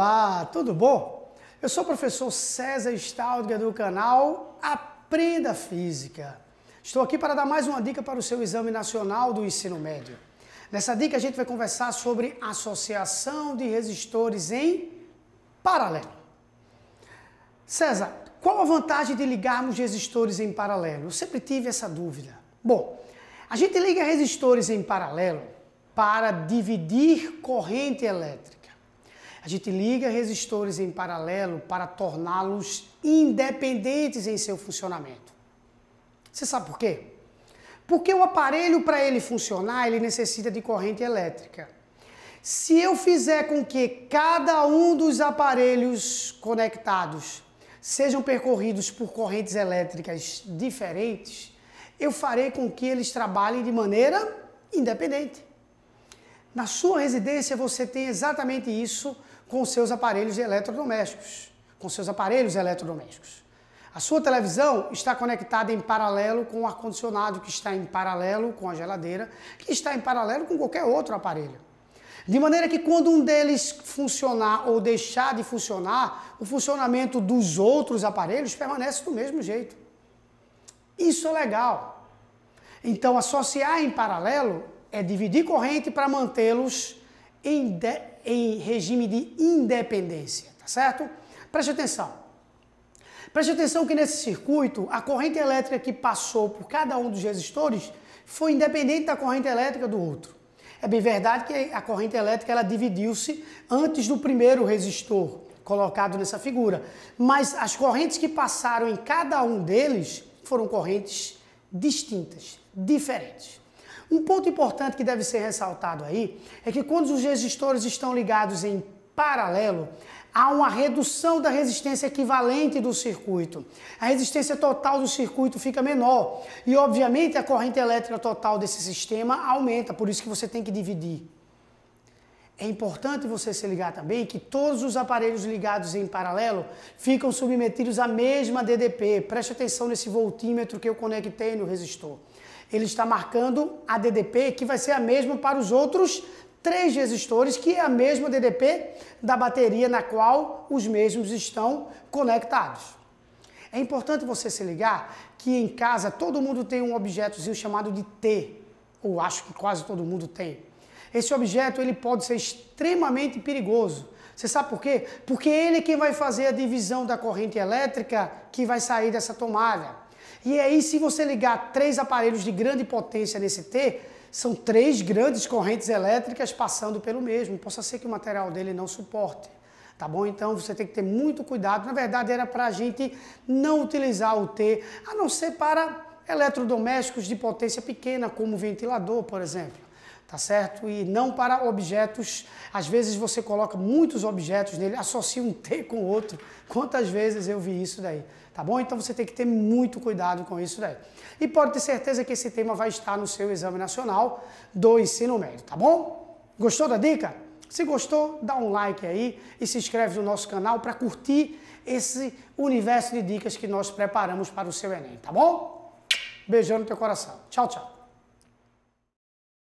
Olá, tudo bom? Eu sou o professor César Staudger do canal Aprenda Física. Estou aqui para dar mais uma dica para o seu Exame Nacional do Ensino Médio. Nessa dica a gente vai conversar sobre associação de resistores em paralelo. César, qual a vantagem de ligarmos resistores em paralelo? Eu sempre tive essa dúvida. Bom, a gente liga resistores em paralelo para dividir corrente elétrica. A gente liga resistores em paralelo para torná-los independentes em seu funcionamento. Você sabe por quê? Porque o aparelho, para ele funcionar, ele necessita de corrente elétrica. Se eu fizer com que cada um dos aparelhos conectados sejam percorridos por correntes elétricas diferentes, eu farei com que eles trabalhem de maneira independente. Na sua residência você tem exatamente isso com seus aparelhos eletrodomésticos, com seus aparelhos eletrodomésticos. A sua televisão está conectada em paralelo com o ar-condicionado, que está em paralelo com a geladeira, que está em paralelo com qualquer outro aparelho. De maneira que quando um deles funcionar ou deixar de funcionar, o funcionamento dos outros aparelhos permanece do mesmo jeito. Isso é legal. Então, associar em paralelo é dividir corrente para mantê-los em em regime de independência, tá certo? Preste atenção. Preste atenção que nesse circuito, a corrente elétrica que passou por cada um dos resistores foi independente da corrente elétrica do outro. É bem verdade que a corrente elétrica ela dividiu-se antes do primeiro resistor colocado nessa figura, mas as correntes que passaram em cada um deles foram correntes distintas, diferentes. Um ponto importante que deve ser ressaltado aí é que quando os resistores estão ligados em paralelo, há uma redução da resistência equivalente do circuito. A resistência total do circuito fica menor e, obviamente, a corrente elétrica total desse sistema aumenta, por isso que você tem que dividir. É importante você se ligar também que todos os aparelhos ligados em paralelo ficam submetidos à mesma DDP. Preste atenção nesse voltímetro que eu conectei no resistor. Ele está marcando a DDP, que vai ser a mesma para os outros três resistores, que é a mesma DDP da bateria na qual os mesmos estão conectados. É importante você se ligar que em casa todo mundo tem um objetozinho chamado de T, ou acho que quase todo mundo tem. Esse objeto ele pode ser extremamente perigoso. Você sabe por quê? Porque ele é quem vai fazer a divisão da corrente elétrica que vai sair dessa tomada. E aí, se você ligar três aparelhos de grande potência nesse T, são três grandes correntes elétricas passando pelo mesmo. Possa ser que o material dele não suporte. Tá bom? Então você tem que ter muito cuidado. Na verdade, era para a gente não utilizar o T, a não ser para eletrodomésticos de potência pequena, como ventilador, por exemplo tá certo? E não para objetos. Às vezes você coloca muitos objetos nele, associa um T com outro. Quantas vezes eu vi isso daí, tá bom? Então você tem que ter muito cuidado com isso daí. E pode ter certeza que esse tema vai estar no seu exame nacional do ensino médio, tá bom? Gostou da dica? Se gostou, dá um like aí e se inscreve no nosso canal para curtir esse universo de dicas que nós preparamos para o seu Enem, tá bom? beijão no teu coração. Tchau, tchau.